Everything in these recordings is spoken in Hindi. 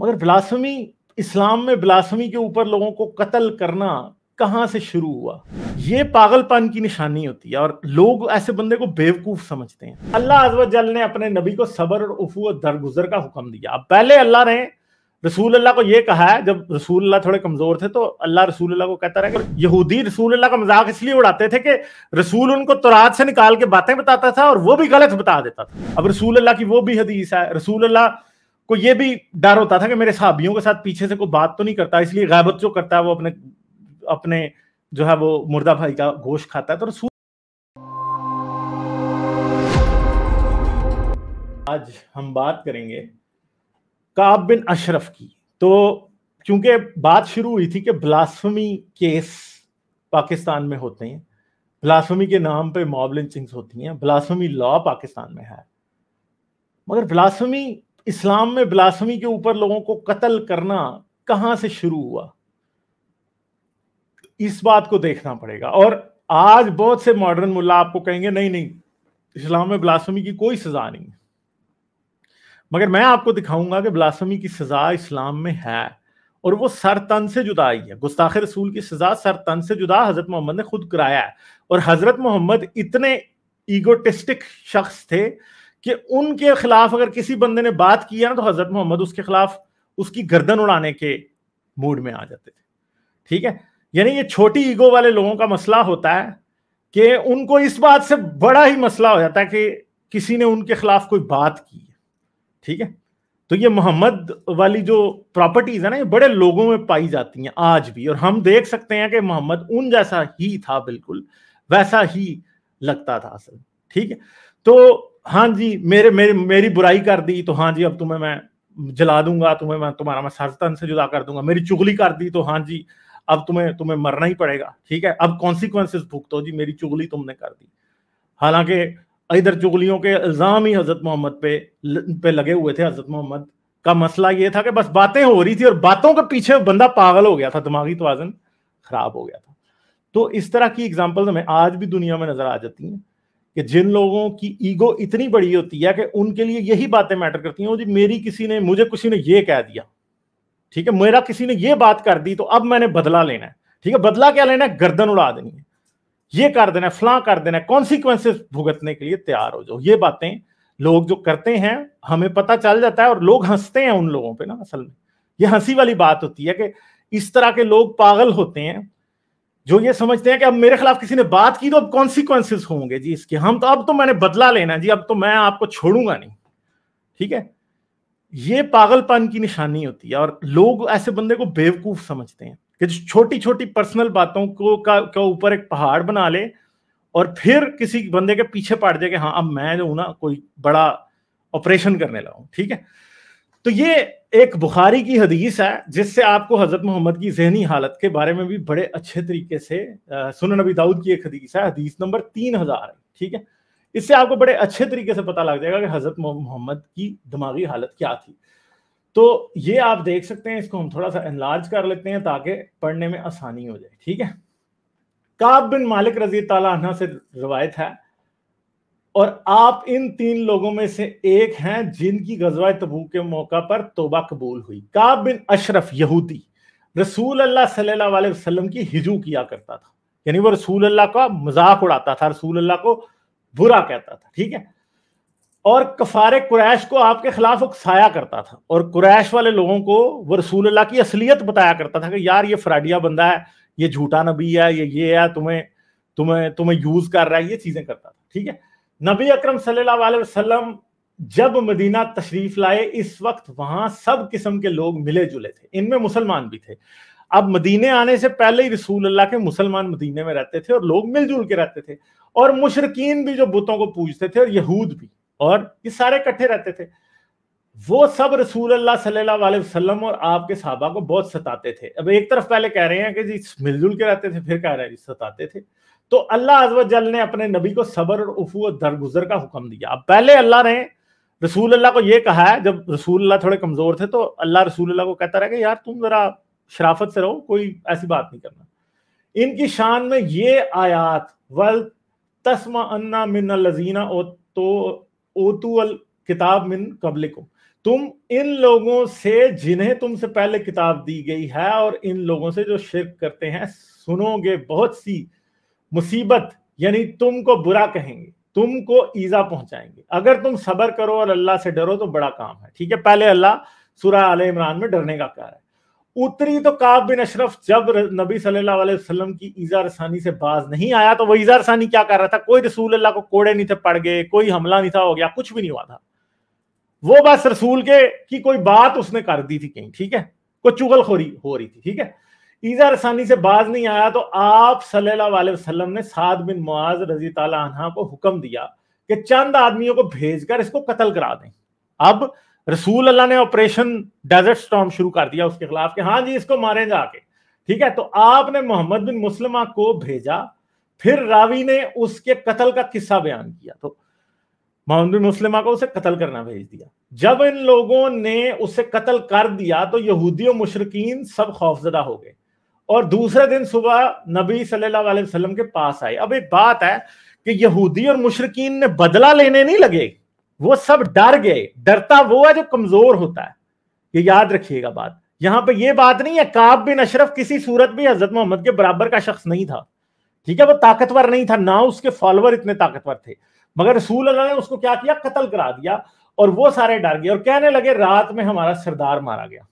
मगर ब्लासमी इस्लाम में ब्लासमी के ऊपर लोगों को कत्ल करना कहाँ से शुरू हुआ ये पागलपन की निशानी होती है और लोग ऐसे बंदे को बेवकूफ समझते हैं अल्लाह जल ने अपने नबी को सबर और उफू और दरगुजर का हुक्म दिया अब पहले अल्लाह ने रसूल अल्लाह को ये कहा है जब रसूल अल्लाह थोड़े कमजोर थे तो अल्लाह रसूल अल्लाह को कहता रहा कि यहूदी रसूल अल्लाह का मजाक इसलिए उड़ाते थे कि रसूल उनको तुरात से निकाल के बातें बताता था और वो भी गलत बता देता था अब रसूल अल्लाह की वो भी हदीस है रसूल अल्लाह को ये भी डर होता था कि मेरे साबियों के साथ पीछे से कोई बात तो नहीं करता इसलिए गायबत जो करता है वो अपने अपने जो है वो मुर्दा भाई का गोश्त खाता है तो रसूल आज हम बात करेंगे काब बिन अशरफ की तो क्योंकि बात शुरू हुई थी कि ब्लास्फमी केस पाकिस्तान में होते हैं ब्लास्फमी के नाम पे मॉब लिंचिंग्स होती हैं ब्लास्फमी लॉ पाकिस्तान में है मगर ब्लास्फमी इस्लाम में बिलासमी के ऊपर लोगों को कत्ल करना कहां से शुरू हुआ इस बात को देखना पड़ेगा और आज बहुत से मॉडर्न मुल्ला आपको कहेंगे नहीं नहीं इस्लाम में बिलासमी की कोई सजा नहीं है मगर मैं आपको दिखाऊंगा कि ब्लासमी की सजा इस्लाम में है और वो सर तन से जुदाई है गुस्ताख रसूल की सजा सर तन से जुदा हजरत मोहम्मद ने खुद कराया है और हजरत मोहम्मद इतने ईगोटिस्टिक शख्स थे कि उनके खिलाफ अगर किसी बंदे ने बात की है ना तो हजरत मोहम्मद उसके खिलाफ उसकी गर्दन उड़ाने के मूड में आ जाते थे ठीक है यानी ये छोटी ईगो वाले लोगों का मसला होता है कि उनको इस बात से बड़ा ही मसला हो जाता है कि किसी ने उनके खिलाफ कोई बात की है ठीक है तो ये मोहम्मद वाली जो प्रॉपर्टीज है ना ये बड़े लोगों में पाई जाती हैं आज भी और हम देख सकते हैं कि मोहम्मद उन जैसा ही था बिल्कुल वैसा ही लगता था असल ठीक है तो हाँ जी मेरे मेरे मेरी बुराई कर दी तो हाँ जी अब तुम्हें मैं जला दूंगा तुम्हें मैं तुम्हारा मैं सरतन से जुदा कर दूंगा मेरी चुगली कर दी तो हाँ जी अब तुम्हें तुम्हें मरना ही पड़ेगा ठीक है अब कॉन्सिक्वेंसेस भुगतो जी मेरी चुगली तुमने कर दी हालांकि इधर चुगलियों के इल्जाम ही हजरत मोहम्मद पे पे लगे हुए थे हजरत मोहम्मद का मसला ये था कि बस बातें हो रही थी और बातों के पीछे बंदा पागल हो गया था दिमागी तोजन खराब हो गया था तो इस तरह की एग्जाम्पल तो हमें आज भी दुनिया में नजर आ जाती हैं कि जिन लोगों की ईगो इतनी बड़ी होती है कि उनके लिए यही बातें मैटर करती हैं जी मेरी किसी ने मुझे किसी ने ये कह दिया ठीक है मेरा किसी ने ये बात कर दी तो अब मैंने बदला लेना है ठीक है बदला क्या लेना है गर्दन उड़ा देनी है ये कर देना है फ्लां कर देना है कॉन्सिक्वेंसेस भुगतने के लिए तैयार हो जाओ ये बातें लोग जो करते हैं हमें पता चल जाता है और लोग हंसते हैं उन लोगों पे ना असल में ये हंसी वाली बात होती है कि इस तरह के लोग पागल होते हैं जो ये समझते हैं कि अब मेरे खिलाफ किसी ने बात की तो अब कॉन्सिक्वेंसिस होंगे जी इसके हम तो अब तो मैंने बदला लेना जी अब तो मैं आपको छोड़ूंगा नहीं ठीक है ये पागलपन की निशानी होती है और लोग ऐसे बंदे को बेवकूफ समझते हैं कि छोटी छोटी पर्सनल बातों को का ऊपर एक पहाड़ बना ले और फिर किसी बंदे के पीछे पाट जाए कि हाँ अब मैं जो हूं ना कोई बड़ा ऑपरेशन करने लगा ठीक है तो ये एक बुखारी की हदीस है जिससे आपको हजरत मोहम्मद की जहनी हालत के बारे में भी बड़े अच्छे तरीके से सुन नबी दाऊद की एक हदीस है हदीस नंबर तीन हजार ठीक है इससे आपको बड़े अच्छे तरीके से पता लग जाएगा कि हजरत मोहम्मद की दिमागी हालत क्या थी तो ये आप देख सकते हैं इसको हम थोड़ा सा एनलार्ज कर लेते हैं ताकि पढ़ने में आसानी हो जाए ठीक है काब बिन मालिक रजी तला से रवायत है और आप इन तीन लोगों में से एक हैं जिनकी गजवा तबू के मौका पर तोबा कबूल हुई काब बिन अशरफ यहूदी रसूल अल्लाह सल्लल्लाहु अलैहि वसल्लम की हिजू किया करता था यानी वो रसूल अल्लाह का मजाक उड़ाता था रसूल अल्लाह को बुरा कहता था ठीक है और कफारे कुरैश को आपके खिलाफ उकसाया करता था और कुरैश वाले लोगों को वो रसूल अल्लाह की असलियत बताया करता था कि यार ये फराडिया बंदा है ये झूठा नबी है ये ये है तुम्हें तुम्हें तुम्हें यूज कर रहा है ये चीजें करता था ठीक है नबी अक्रम सलम जब मदीना तशरीफ लाए इस वक्त वहां सब किस्म के लोग मिले जुले थे इनमें मुसलमान भी थे अब मदीने आने से पहले ही रसूल अल्लाह के मुसलमान मदीने में रहते थे और लोग मिलजुल के रहते थे और मुशरकिन भी जो बुतों को पूजते थे और यहूद भी और ये सारे इकट्ठे रहते थे वो सब रसूल अल्लाह सल्लल्लाहु अलैहि वसल्लम और आपके साहबा को बहुत सताते थे अब एक तरफ पहले कह रहे हैं कि जी मिलजुल के रहते थे फिर कह रहे हैं जी सताते थे तो अल्लाह अजवजल ने अपने नबी को सबर और उफू और दरगुजर का हुक्म दिया अब पहले अल्लाह ने रसूल अल्लाह को यह कहा है जब रसूल अल्लाह थोड़े कमजोर थे तो अल्लाह रसूल अल्लाह को कहता रहा कि यार तुम जरा शराफत से रहो कोई ऐसी बात नहीं करना इनकी शान में ये आयात वल तस्मा अन्ना मिन लजीना ओ तो ओतु अल किताब मिन कबल को तुम इन लोगों से जिन्हें तुमसे पहले किताब दी गई है और इन लोगों से जो शिरक करते हैं सुनोगे बहुत सी मुसीबत यानी तुमको बुरा कहेंगे तुमको ईजा पहुंचाएंगे अगर तुम सबर करो और अल्लाह से डरो तो बड़ा काम है ठीक है पहले अल्लाह सूरा आल इमरान में डरने का कह है उतरी तो काब बिन अशरफ जब नबी सल्लल्लाहु अलैहि वसल्लम की ईजा रसानी से बाज नहीं आया तो वह ईजा रसानी क्या कर रहा था कोई रसूल अल्लाह को कोड़े नहीं थे पड़ गए कोई हमला नहीं था हो गया कुछ भी नहीं हुआ था वो बस रसूल के की कोई बात उसने कर दी थी कहीं ठीक है कोई चुगलखोरी हो रही थी ठीक है ईजा रसानी से बाज नहीं आया तो आप सल्लल्लाहु वसल्लम ने साद बिन मुआज रजी तला को हुक्म दिया कि चंद आदमियों को भेजकर इसको कत्ल करा दें अब रसूल अल्लाह ने ऑपरेशन डेजर्ट स्टॉम शुरू कर दिया उसके खिलाफ कि हाँ जी इसको मारे जाके ठीक है तो आपने मोहम्मद बिन मुसलमा को भेजा फिर रावी ने उसके कत्ल का किस्सा बयान किया तो मोहम्मद बिन मुसलमा को उसे कत्ल करना भेज दिया जब इन लोगों ने उसे कत्ल कर दिया तो यहूदियों मुशरकिन सब खौफजदा हो गए और दूसरे दिन सुबह नबी सल्लल्लाहु अलैहि वसल्लम के पास आए अब एक बात है कि यहूदी और मुशरकिन ने बदला लेने नहीं लगे वो सब डर गए डरता वो है जो कमजोर होता है ये याद रखिएगा बात यहाँ पे ये बात नहीं है काब बिन अशरफ किसी सूरत भी हजरत मोहम्मद के बराबर का शख्स नहीं था ठीक है वो ताकतवर नहीं था ना उसके फॉलोअर इतने ताकतवर थे मगर रसूल अल्लाह ने उसको क्या किया कत्ल करा दिया और वो सारे डर गए और कहने लगे रात में हमारा सरदार मारा गया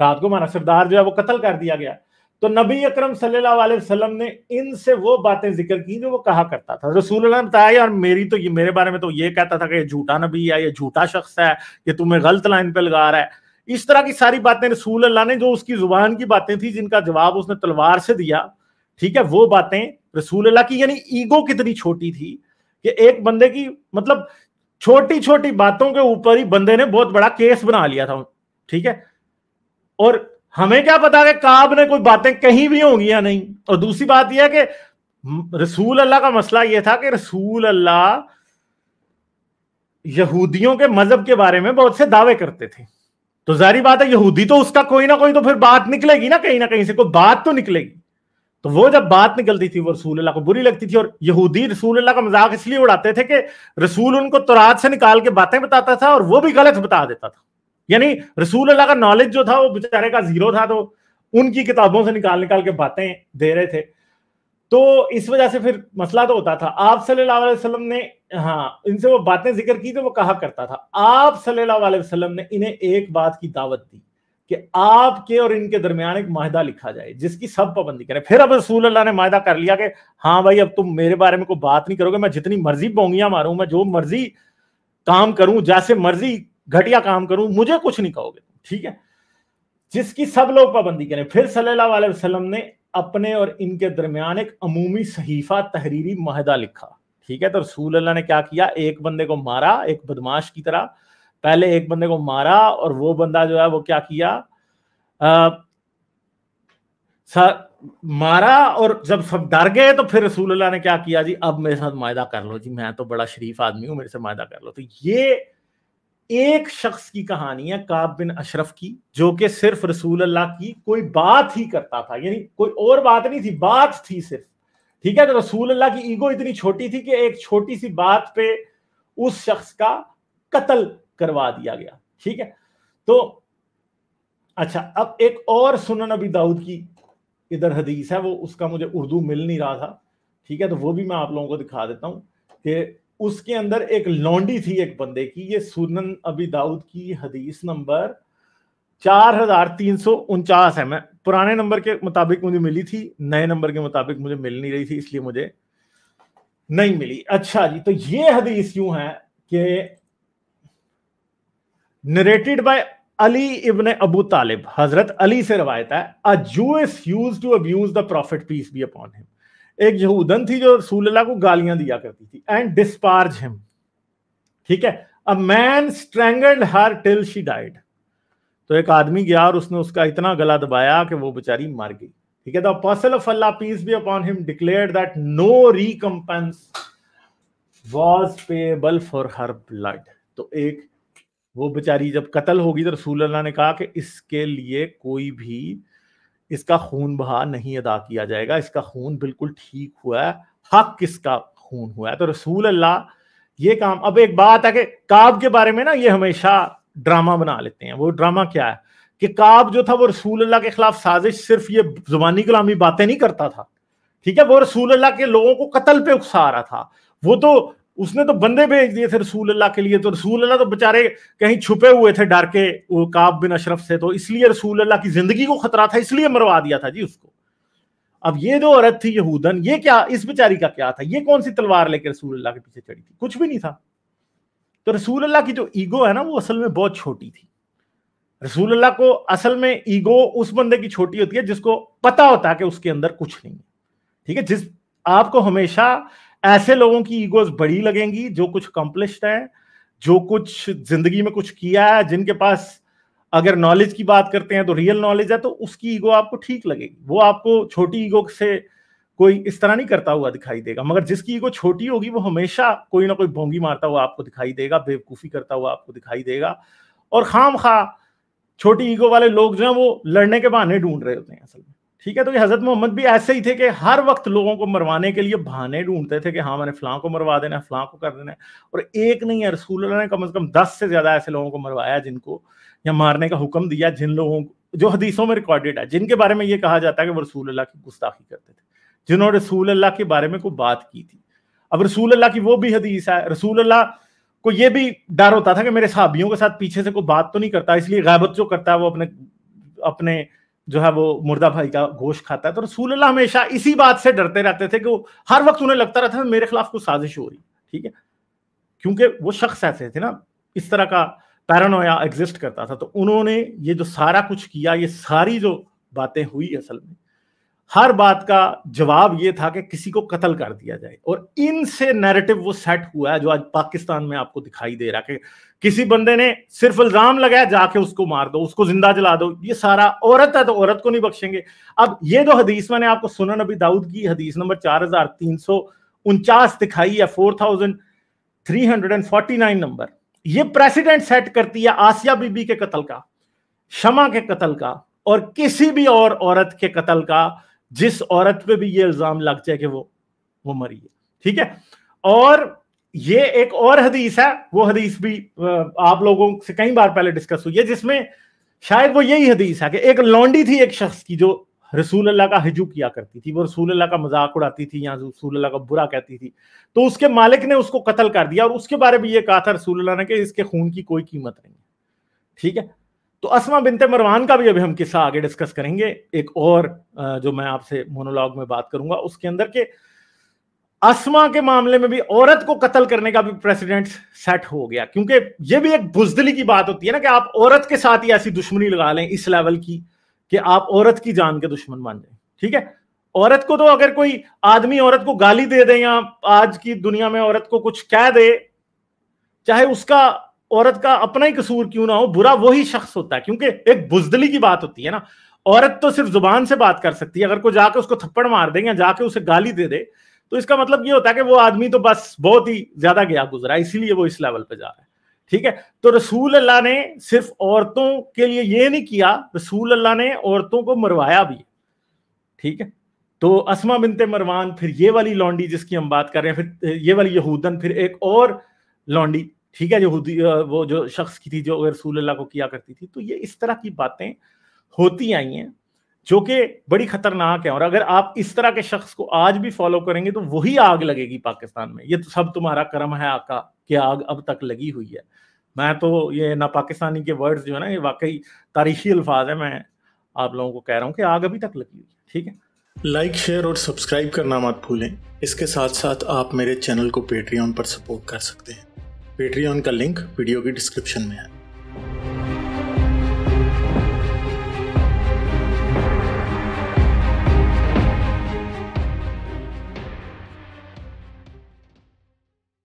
रात को हमारा सरदार जो है वो कत्ल कर दिया गया तो नबी अक्रम सल्लल्लाहु ने इनसे वो बातें जिक्र की जो वो कहा करता था रसूल ने बताया यार मेरी तो ये मेरे बारे में तो ये कहता था कि ये झूठा नबी है ये झूठा शख्स है ये तुम्हें गलत लाइन पे लगा रहा है इस तरह की सारी बातें रसूल अल्लाह ने जो उसकी जुबान की बातें थी जिनका जवाब उसने तलवार से दिया ठीक है वो बातें रसूल अल्लाह की यानी ईगो कितनी छोटी थी कि एक बंदे की मतलब छोटी छोटी बातों के ऊपर ही बंदे ने बहुत बड़ा केस बना लिया था ठीक है और हमें क्या पता कि काब ने कोई बातें कहीं भी होंगी या नहीं और दूसरी बात यह है कि रसूल अल्लाह का मसला यह था कि रसूल अल्लाह यहूदियों के मजहब के बारे में बहुत से दावे करते थे तो जारी बात है यहूदी तो उसका कोई ना कोई तो फिर बात निकलेगी ना कहीं ना कहीं से कोई बात तो निकलेगी तो वो जब बात निकलती थी वो रसूल अल्लाह को बुरी लगती थी और यहूदी रसूल अल्लाह का मजाक इसलिए उड़ाते थे कि रसूल उनको तुरात से निकाल के बातें बताता था और वो भी गलत बता देता था यानी रसूल अल्लाह का नॉलेज जो था वो बेचारे का जीरो था तो उनकी किताबों से निकाल निकाल के बातें दे रहे थे तो इस वजह से फिर मसला तो होता था आप सल्लल्लाहु अलैहि वसल्लम ने हाँ इनसे वो बातें जिक्र की तो वो कहा करता था आप सल्लल्लाहु अलैहि वसल्लम ने इन्हें एक बात की दावत दी कि आपके और इनके दरमियान एक माहिदा लिखा जाए जिसकी सब पाबंदी करें फिर अब रसूल अल्लाह ने माहिदा कर लिया कि हाँ भाई अब तुम मेरे बारे में कोई बात नहीं करोगे मैं जितनी मर्जी बोंगियां मारूं मैं जो मर्जी काम करूं जैसे मर्जी घटिया काम करूं मुझे कुछ नहीं कहोगे ठीक है जिसकी सब लोग पाबंदी करें फिर सल्लल्लाहु अलैहि वसल्लम ने अपने और इनके दरमियान एक अमूमी सहीफा तहरीरी माहदा लिखा ठीक है तो रसूल अल्लाह ने क्या किया एक बंदे को मारा एक बदमाश की तरह पहले एक बंदे को मारा और वो बंदा जो है वो क्या किया आ, मारा और जब सब डर गए तो फिर रसूल अल्लाह ने क्या किया जी अब मेरे साथ मायदा कर लो जी मैं तो बड़ा शरीफ आदमी हूं मेरे से मायदा कर लो तो ये एक शख्स की कहानी है काब बिन अशरफ की जो कि सिर्फ रसूल अल्लाह की कोई बात ही करता था यानी कोई और बात नहीं थी बात थी सिर्फ ठीक है तो रसूल अल्लाह की ईगो इतनी छोटी थी कि एक छोटी सी बात पे उस शख्स का कत्ल करवा दिया गया ठीक है तो अच्छा अब एक और सुन नबी दाऊद की इधर हदीस है वो उसका मुझे उर्दू मिल नहीं रहा था ठीक है तो वो भी मैं आप लोगों को दिखा देता हूं कि उसके अंदर एक लौंडी थी एक बंदे की ये सुनन अबी दाऊद की हदीस नंबर चार हजार तीन सौ उनचास है मैं पुराने नंबर के मुताबिक मुझे मिली थी नए नंबर के मुताबिक मुझे मिल नहीं रही थी इसलिए मुझे नहीं मिली अच्छा जी तो ये हदीस यूं है कि narrated by Ali ibn Abu Talib हजरत अली से रवायत है a used to abuse the prophet peace be upon him एक यहूदन थी जो रसूलुल्लाह को गालियां दिया करती थी एंड डिस्पार्ज हिम ठीक है a man strangled her till she died तो एक आदमी गया और उसने उसका इतना गला दबाया कि वो बेचारी मर गई ठीक है the apostle of Allah peace be upon him declared that no recompense was payable for her blood तो एक वो बेचारी जब कत्ल होगी तो रसूल अल्लाह ने कहा कि इसके लिए कोई भी इसका खून बहा नहीं अदा किया जाएगा इसका खून बिल्कुल ठीक हुआ है हक किसका खून हुआ है तो रसूल अल्लाह ये काम अब एक बात है कि काब के बारे में ना ये हमेशा ड्रामा बना लेते हैं वो ड्रामा क्या है कि काब जो था वो रसूल अल्लाह के खिलाफ साजिश सिर्फ ये जुबानी गुलामी बातें नहीं करता था ठीक है वो रसूल अल्लाह के लोगों को कत्ल पे उकसा रहा था वो तो उसने तो बंदे भेज दिए थे रसूल अल्लाह के लिए तो रसूल अल्लाह तो बेचारे कहीं छुपे हुए थे डर के काब बिन अशरफ से तो इसलिए रसूल अल्लाह की जिंदगी को खतरा था इसलिए मरवा दिया था जी उसको अब ये जो औरत थी यहूदन ये क्या इस बेचारी का क्या था ये कौन सी तलवार लेकर रसूल अल्लाह के पीछे चढ़ी थी कुछ भी नहीं था तो रसूल अल्लाह की जो ईगो है ना वो असल में बहुत छोटी थी रसूल अल्लाह को असल में ईगो उस बंदे की छोटी होती है जिसको पता होता है कि उसके अंदर कुछ नहीं है ठीक है जिस आपको हमेशा ऐसे लोगों की ईगोज बड़ी लगेंगी जो कुछ अकम्पलिश्ड है जो कुछ जिंदगी में कुछ किया है जिनके पास अगर नॉलेज की बात करते हैं तो रियल नॉलेज है तो उसकी ईगो आपको ठीक लगेगी वो आपको छोटी ईगो से कोई इस तरह नहीं करता हुआ दिखाई देगा मगर जिसकी ईगो छोटी होगी वो हमेशा कोई ना कोई बोंगी मारता हुआ आपको दिखाई देगा बेवकूफ़ी करता हुआ आपको दिखाई देगा और खाम खा छोटी ईगो वाले लोग जो हैं वो लड़ने के बहाने ढूंढ रहे होते हैं असल में ठीक है तो ये हजरत मोहम्मद भी ऐसे ही थे कि हर वक्त लोगों को मरवाने के लिए बहाने ढूंढते थे कि हाँ मैंने फलां को मरवा देना है फलां को कर देना है और एक नहीं है रसूल ने कम से कम दस से ज्यादा ऐसे लोगों को मरवाया जिनको या मारने का हुक्म दिया जिन लोगों को जो हदीसों में रिकॉर्डेड है जिनके बारे में ये कहा जाता है कि वो रसूल अल्लाह की गुस्ताखी करते थे जिन्होंने रसूल अल्लाह के बारे में कोई बात की थी अब रसूल अल्लाह की वो भी हदीस है रसूल अल्लाह को ये भी डर होता था कि मेरे साहबियों के साथ पीछे से कोई बात तो नहीं करता इसलिए गायबत जो करता है वो अपने अपने जो है वो मुर्दा भाई का गोश्त खाता है तो रसूल अल्लाह हमेशा इसी बात से डरते रहते थे कि वो हर वक्त उन्हें लगता रहता था मेरे खिलाफ कुछ साजिश हो रही ठीक है क्योंकि वो शख्स ऐसे थे ना इस तरह का पैरानोया एग्जिस्ट करता था तो उन्होंने ये जो सारा कुछ किया ये सारी जो बातें हुई असल में हर बात का जवाब ये था कि किसी को कत्ल कर दिया जाए और इनसे नैरेटिव वो सेट हुआ है जो आज पाकिस्तान में आपको दिखाई दे रहा है कि किसी बंदे ने सिर्फ इल्जाम लगाया जाके उसको मार दो उसको जिंदा जला दो ये सारा औरत है तो औरत को नहीं बख्शेंगे अब ये जो हदीस मैंने आपको सुना नबी दाऊद की हदीस नंबर चार हजार तीन सौ उनचास दिखाई है four thousand three hundred and forty nine number ये प्रेसिडेंट सेट करती है आसिया बीबी के कत्ल का शमा के कत्ल का और किसी भी और औरत के कत्ल का जिस औरत पे भी ये इल्जाम लग जाए कि वो वो मरी है ठीक है और ये एक और हदीस है वो हदीस भी आप लोगों से कई बार पहले डिस्कस हुई है जिसमें शायद वो यही हदीस है कि एक लौंडी थी एक शख्स की जो रसूल अल्लाह का हिजू किया करती थी वो रसूल अल्लाह का मजाक उड़ाती थी या रसूल अल्लाह का बुरा कहती थी तो उसके मालिक ने उसको कत्ल कर दिया और उसके बारे में ये कहा था रसूल अल्लाह ने कि इसके खून की कोई कीमत नहीं है ठीक है तो असमा बिनते मरवान का भी अभी हम किस्सा आगे डिस्कस करेंगे एक और जो मैं आपसे मोनोलॉग में बात करूंगा उसके अंदर के असमा के मामले में भी औरत को कत्ल करने का भी प्रेसिडेंट सेट हो गया क्योंकि ये भी एक बुजदली की बात होती है ना कि आप औरत के साथ ही ऐसी दुश्मनी लगा लें इस लेवल की कि आप औरत की जान के दुश्मन बन जाए ठीक है औरत को तो अगर कोई आदमी औरत को गाली दे दे या आज की दुनिया में औरत को कुछ कह दे चाहे उसका औरत का अपना ही कसूर क्यों ना हो बुरा वही शख्स होता है क्योंकि एक बुजदली की बात होती है ना औरत तो सिर्फ जुबान से बात कर सकती है अगर कोई जाके उसको थप्पड़ मार देंगे जाके उसे गाली दे दे तो इसका मतलब ये होता है कि वो आदमी तो बस बहुत ही ज्यादा गया गुजरा इसीलिए वो इस लेवल पे जा रहा है ठीक है तो रसूल अल्लाह ने सिर्फ औरतों के लिए ये नहीं किया रसूल अल्लाह ने औरतों को मरवाया भी ठीक है तो असमा बिनते मरवान फिर ये वाली लौंडी जिसकी हम बात कर रहे हैं फिर ये वाली यहूदन फिर एक और लॉन्डी ठीक है यहूदी वो जो शख्स की थी जो रसूल अल्लाह को किया करती थी तो ये इस तरह की बातें होती आई हैं जो कि बड़ी खतरनाक है और अगर आप इस तरह के शख्स को आज भी फॉलो करेंगे तो वही आग लगेगी पाकिस्तान में ये तो सब तुम्हारा कर्म है आका कि आग अब तक लगी हुई है मैं तो ये ना पाकिस्तानी के वर्ड्स जो है ना ये वाकई तारीखी अल्फाज है मैं आप लोगों को कह रहा हूँ कि आग अभी तक लगी हुई है ठीक है लाइक शेयर और सब्सक्राइब करना मत भूलें इसके साथ साथ आप मेरे चैनल को पेट्रियन पर सपोर्ट कर सकते हैं पेट्रियन का लिंक वीडियो की डिस्क्रिप्शन में है